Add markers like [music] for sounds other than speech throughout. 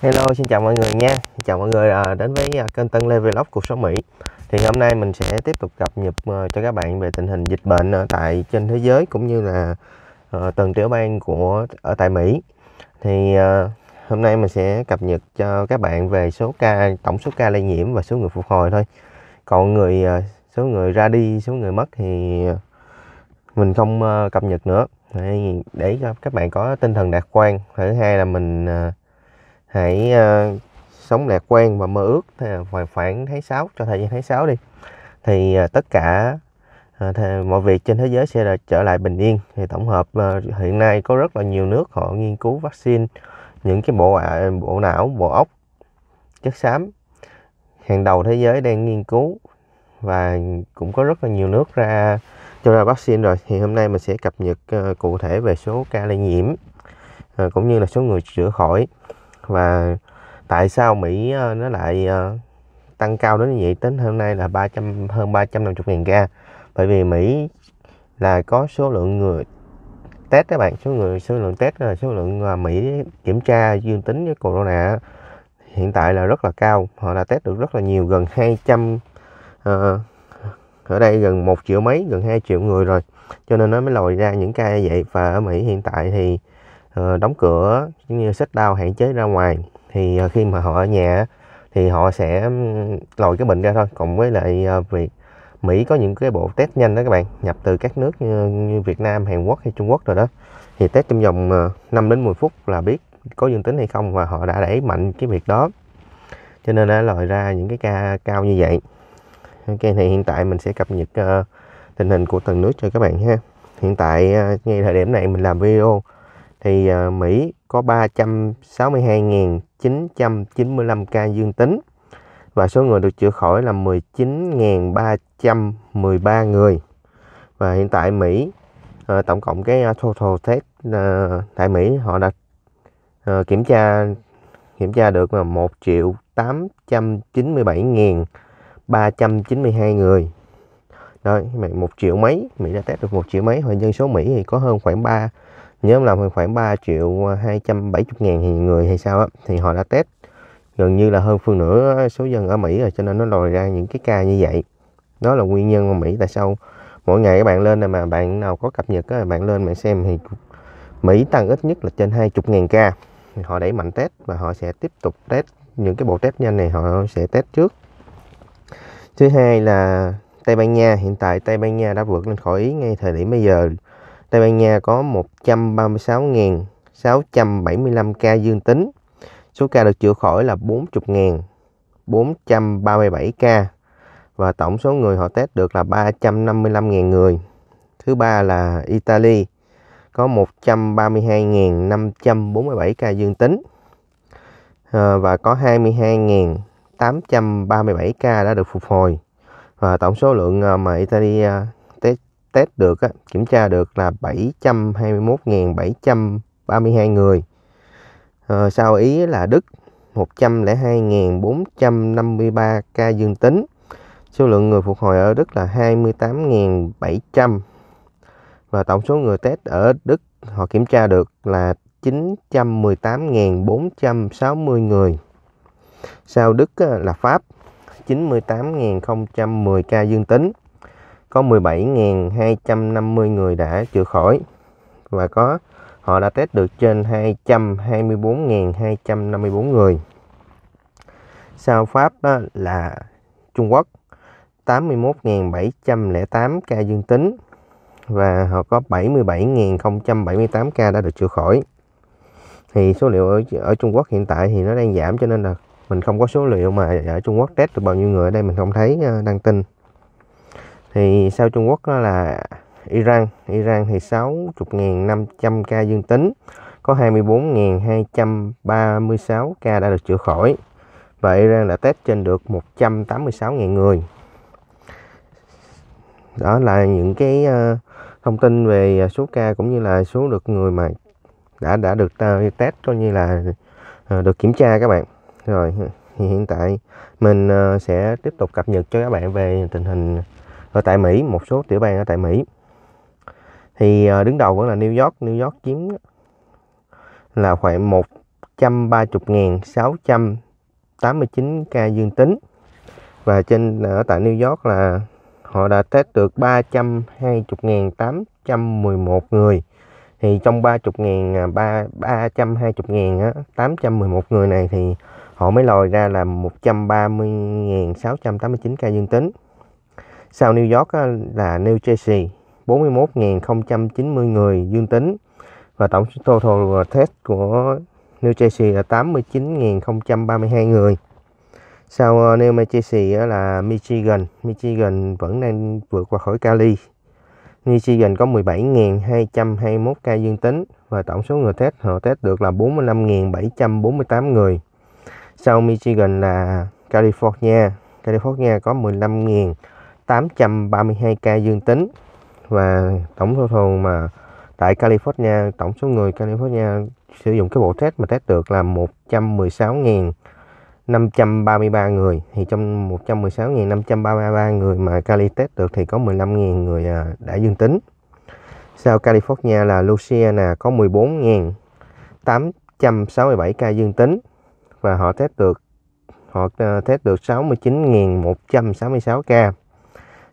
Hello, xin chào mọi người nha. chào mọi người à, đến với à, kênh Tân Lê Vlog cuộc sống Mỹ. Thì hôm nay mình sẽ tiếp tục cập nhật ờ, cho các bạn về tình hình dịch bệnh ở tại trên thế giới cũng như là ờ, từng tiểu bang của ở tại Mỹ. Thì ờ, hôm nay mình sẽ cập nhật cho các bạn về số ca tổng số ca lây nhiễm và số người phục hồi thôi. Còn người số người ra đi, số người mất thì mình không cập nhật nữa. Để cho các bạn có tinh thần lạc quan. Thứ hai là mình hãy uh, sống lạc quan và mơ ước vào khoảng tháng 6 cho thời gian tháng 6 đi thì uh, tất cả uh, ờ, thì mọi việc trên thế giới sẽ là trở lại bình yên thì tổng hợp uh, hiện nay có rất là nhiều nước họ nghiên cứu vaccine những cái bộ uh, bộ não bộ óc chất xám hàng đầu thế giới đang nghiên cứu và cũng có rất là nhiều nước ra cho ra vaccine rồi thì hôm nay mình sẽ cập nhật uh, cụ thể về số ca lây nhiễm uh, cũng như là số người chữa khỏi và tại sao Mỹ ờ, nó lại ờ, tăng cao đến như vậy tính hôm nay là 300 hơn 350.000 ca bởi vì Mỹ là có số lượng người test các bạn số người số lượng test là ờ, số lượng Mỹ kiểm tra dương tính với corona hiện tại là rất là cao họ đã test được rất là nhiều gần 200 uh, ở đây gần một triệu mấy gần 2 triệu người rồi cho nên nó mới lòi ra những ca như vậy và ở Mỹ hiện tại thì Ờ, đóng cửa như sách đau hạn chế ra ngoài thì ờ, khi mà họ ở nhà thì họ sẽ lòi cái bệnh ra thôi cộng với lại ờ, việc Mỹ có những cái bộ test nhanh đó các bạn nhập từ các nước như, như Việt Nam Hàn Quốc hay Trung Quốc rồi đó thì test trong vòng 5 đến 10 phút là biết có dương tính hay không và họ đã đẩy mạnh cái việc đó cho nên đã lòi ra những cái ca cao như vậy ok thì hiện tại mình sẽ cập nhật uh, tình hình của từng nước cho các bạn ha hiện tại uh, ngay thời điểm này mình làm video thì ờ, Mỹ có 362.995 ca dương tính và số người được chữa khỏi là 19.313 người và hiện tại Mỹ ờ, tổng cộng cái ờ, total test tại Mỹ họ đã kiểm tra kiểm tra được là 1 triệu 897.392 người Đấy, 1 triệu mấy Mỹ đã test được 1 triệu mấy và dân số Mỹ thì có hơn khoảng 3 nhóm làm khoảng 3 triệu 270 à, ngàn thì người hay sao á thì họ đã test gần như là hơn phân nửa số dân ở Mỹ rồi cho nên nó lòi ra những cái ca như vậy đó là nguyên nhân mà Mỹ tại sao mỗi ngày các bạn lên này mà bạn nào có cập nhật các bạn lên bạn xem thì Mỹ tăng ít nhất là trên 20 ngàn ca họ đẩy mạnh test và họ sẽ tiếp tục test những cái bộ test nhanh này họ sẽ test trước thứ hai là Tây Ban Nha hiện tại Tây Ban Nha đã vượt lên khỏi Ý ngay thời điểm bây giờ Tây Ban Nha có 136.675 ca dương tính. Số ca được chữa khỏi là 40.437 ca và tổng số người họ test được là 355.000 người. Thứ ba là Italy có 132.547 ca dương tính ờ, và có 22.837 ca đã được phục hồi và tổng số lượng ờ, mà Italy ờ, test được kiểm tra được là 721.732 người ờ, sau Ý là Đức 102.453 ca dương tính số lượng người phục hồi ở Đức là 28.700 và tổng số người test ở Đức họ kiểm tra được là 918.460 người sau Đức là Pháp 98.010 ca dương tính có 17.250 người đã chữa khỏi và có họ đã test được trên 224.254 người. Sau Pháp đó là Trung Quốc 81.708 ca dương tính và họ có 77.078 ca đã được chữa khỏi. Thì số liệu ở, ở Trung Quốc hiện tại thì nó đang giảm cho nên là mình không có số liệu mà ở Trung Quốc test được bao nhiêu người ở đây mình không thấy ờ, đăng tin thì sau Trung Quốc đó là Iran Iran thì 60.500 ca dương tính có 24.236 ca đã được chữa khỏi và Iran đã test trên được 186.000 người đó là những cái ờ, thông tin về ờ, số ca cũng như là số được người mà đã đã được test coi như là ờ, được kiểm tra các bạn rồi thì hiện tại mình sẽ tiếp tục cập nhật cho các bạn về tình hình ở tại Mỹ một số tiểu bang ở tại Mỹ thì ờ, đứng đầu vẫn là New York New York chiếm là khoảng 130.689 ca dương tính và trên ờ, ở tại New York là họ đã test được 320.811 người thì trong 30.000 320.811 à, người này thì họ mới lòi ra là 130.689 ca dương tính sau New York là New Jersey 41.090 người dương tính và tổng số total test của New Jersey là 89.032 người. Sau ờ, New Jersey là Michigan, Michigan vẫn đang vượt qua khỏi Cali. Michigan có 17.221 ca dương tính và tổng số người test họ test được là 45.748 người. Sau Michigan là California, California có 15.000 832 ca dương tính và tổng total mà tại California tổng số người California sử dụng cái bộ test mà test được là 116.533 người thì trong 116.533 người mà Cali test được thì có 15.000 người à, đã dương tính sau California là Louisiana có 14.867 ca dương tính và họ test được họ à, test được 69.166 ca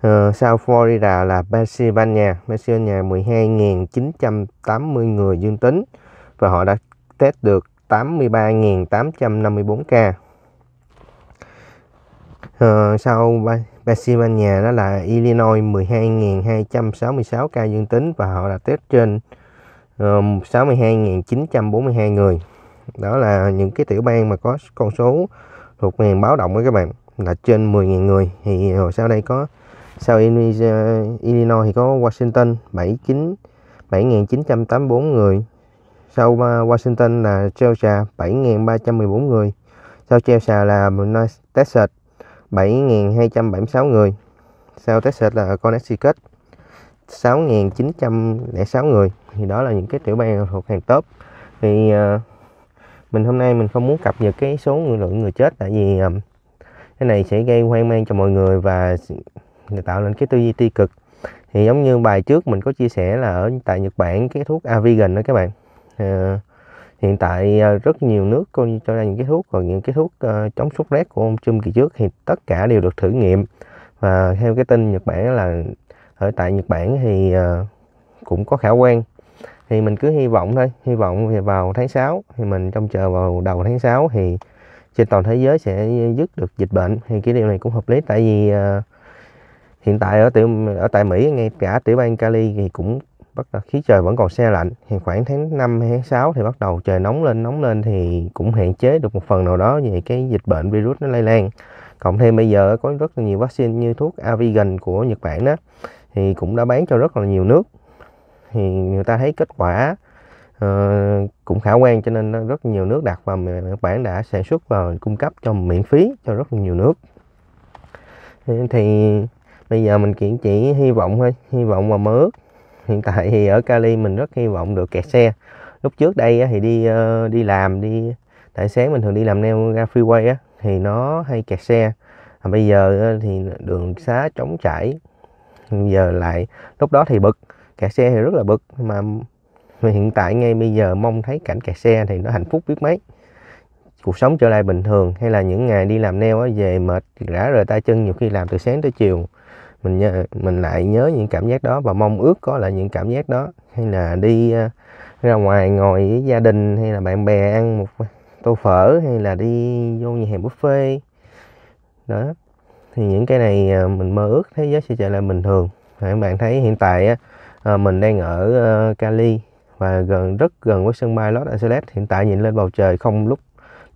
Ờ, uh, sau Florida là Pennsylvania, Pennsylvania 12.980 người dương tính và họ đã test được 83.854 ca. Uh, sau Pennsylvania đó là Illinois 12.266 ca dương tính và họ đã test trên ờ, uh, 62.942 người. Đó là những cái tiểu bang mà có con số thuộc ngàn báo động với các bạn là trên 10.000 người thì hồi sau đây có sau uh, Illinois thì có Washington 79 7984 người sau uh, Washington là Georgia 7314 người sau Georgia là Texas 7.276 người sau Texas là Connecticut 6.906 người thì đó là những cái tiểu bang thuộc hàng top thì uh, mình hôm nay mình không muốn cập nhật cái số người lượng người chết tại vì um, cái này sẽ gây hoang mang cho mọi người và người tạo nên cái tư duy tiêu cực thì giống như bài trước mình có chia sẻ là ở tại Nhật Bản cái thuốc Avigan đó các bạn à, hiện tại ờ, rất nhiều nước coi cho ra những cái thuốc còn những cái thuốc uh, chống sốt rét của ông Trung kỳ trước thì tất cả đều được thử nghiệm và theo cái tin Nhật Bản là ở tại Nhật Bản thì uh, cũng có khả quan thì mình cứ hy vọng thôi hy vọng vào tháng 6 thì mình trông chờ vào đầu tháng 6 thì trên toàn thế giới sẽ dứt được dịch bệnh thì cái điều này cũng hợp lý tại vì uh, hiện tại ở tiểu ở tại Mỹ ngay cả tiểu bang Cali thì cũng bắt khí trời vẫn còn xe lạnh thì khoảng tháng 5 hay tháng 6 thì bắt đầu trời nóng lên nóng lên thì cũng hạn chế được một phần nào đó về cái dịch bệnh virus nó lây lan cộng thêm bây giờ có rất là nhiều vaccine như thuốc Avigan của Nhật Bản đó thì cũng đã bán cho rất là nhiều nước thì người ta thấy kết quả uh, cũng khả quan cho nên rất nhiều nước đặt và Nhật Bản đã sản xuất và cung cấp cho miễn phí cho rất nhiều nước thì bây giờ mình cũng chỉ hy vọng thôi hy vọng mà mơ ước hiện tại thì ở Cali mình rất hy vọng được kẹt xe lúc trước đây thì đi ờ, đi làm đi tại sáng mình thường đi làm neo ra freeway á thì nó hay kẹt xe à, bây giờ thì đường xá trống trải giờ lại lúc đó thì bực kẹt xe thì rất là bực mà hiện tại ngay bây giờ mong thấy cảnh kẹt xe thì nó hạnh phúc biết mấy cuộc sống trở lại bình thường hay là những ngày đi làm neo về mệt rã rời tay chân nhiều khi làm từ sáng tới chiều mình nhớ, mình lại nhớ những cảm giác đó và mong ước có lại những cảm giác đó hay là đi ờ, ra ngoài ngồi với gia đình hay là bạn bè ăn một tô phở hay là đi vô nhà hàng buffet đó thì những cái này ờ, mình mơ ước thế giới sẽ trở lại bình thường các bạn thấy hiện tại ờ, mình đang ở Cali và gần rất gần với sân bay Los Angeles hiện tại nhìn lên bầu trời không lúc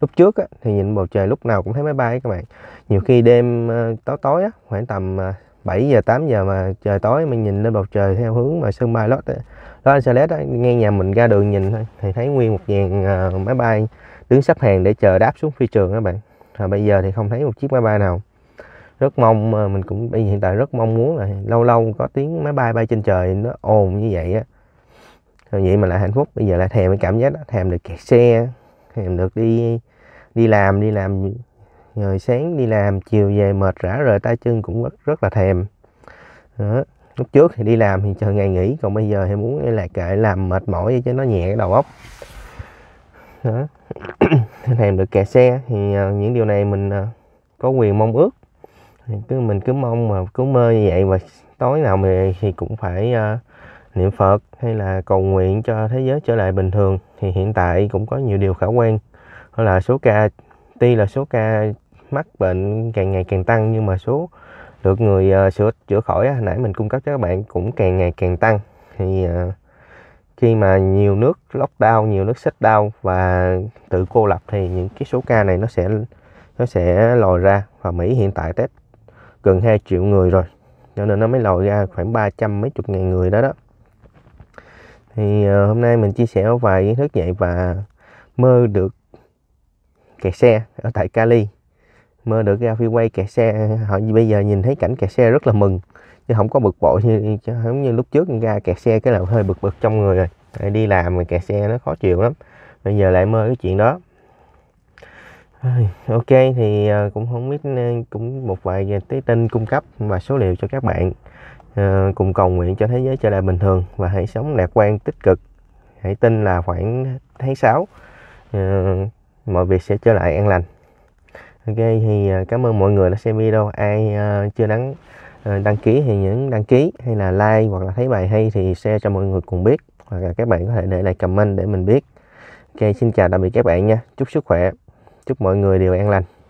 lúc trước á, thì nhìn bầu trời lúc nào cũng thấy máy bay các bạn nhiều khi đêm tối tối á, khoảng tầm 7 giờ 8 giờ mà trời tối mình nhìn lên bầu trời theo hướng mà sân bay Los Los Angeles đó, ngay nhà mình ra đường nhìn thôi thì thấy nguyên một dàn à, máy bay đứng sắp hàng để chờ đáp xuống phi trường các bạn và bây giờ thì không thấy một chiếc máy bay nào rất mong à, mình cũng bây giờ hiện tại rất mong muốn là lâu lâu có tiếng máy bay bay trên trời nó ồn như vậy á rồi vậy mà lại hạnh phúc bây giờ lại thèm cái cảm giác đó, thèm được kẹt xe thèm được đi đi làm đi làm rồi sáng đi làm chiều về mệt rã rời tay chân cũng rất, rất là thèm đó. lúc trước thì đi làm thì chờ ngày nghỉ còn bây giờ thì muốn là kệ làm mệt mỏi cho nó nhẹ cái đầu óc đó [coughs] thèm được kẹt xe thì à, những điều này mình à, có quyền mong ước thì cứ mình cứ mong mà cứ mơ như vậy và tối nào thì, thì cũng phải uh, niệm Phật hay là cầu nguyện cho thế giới trở lại bình thường thì hiện tại cũng có nhiều điều khả quan đó là số ca tuy là số ca mắc bệnh càng ngày càng tăng nhưng mà số được người uh, sửa chữa khỏi hồi nãy mình cung cấp cho các bạn cũng càng ngày càng tăng thì uh, khi mà nhiều nước lockdown nhiều nước đau và tự cô lập thì những cái số ca này nó sẽ nó sẽ lòi ra và Mỹ hiện tại test gần 2 triệu người rồi cho nên nó mới lòi ra khoảng 300 mấy chục ngàn người đó đó thì uh, hôm nay mình chia sẻ vài kiến thức vậy và mơ được kẹt xe ở tại Cali mơ được ra phi quay kẹt xe họ bây giờ nhìn thấy cảnh kẹt xe rất là mừng chứ không có bực bội như giống như lúc trước ra kẹt xe cái là hơi bực bực trong người rồi lại đi làm mà kẹt xe nó khó chịu lắm bây giờ lại mơ cái chuyện đó ok thì ờ, cũng không biết ờ, cũng một vài cái tin cung cấp và số liệu cho các bạn à, cùng cầu nguyện cho thế giới trở lại bình thường và hãy sống lạc quan tích cực hãy tin là khoảng tháng 6 à, mọi việc sẽ trở lại an lành ok thì ờ, cảm ơn mọi người đã xem video ai ờ, chưa đăng ờ, đăng ký thì những đăng ký hay là like hoặc là thấy bài hay thì share cho mọi người cùng biết hoặc là các bạn có thể để lại comment để mình biết ok xin chào tạm biệt các bạn nha chúc sức khỏe chúc mọi người đều an lành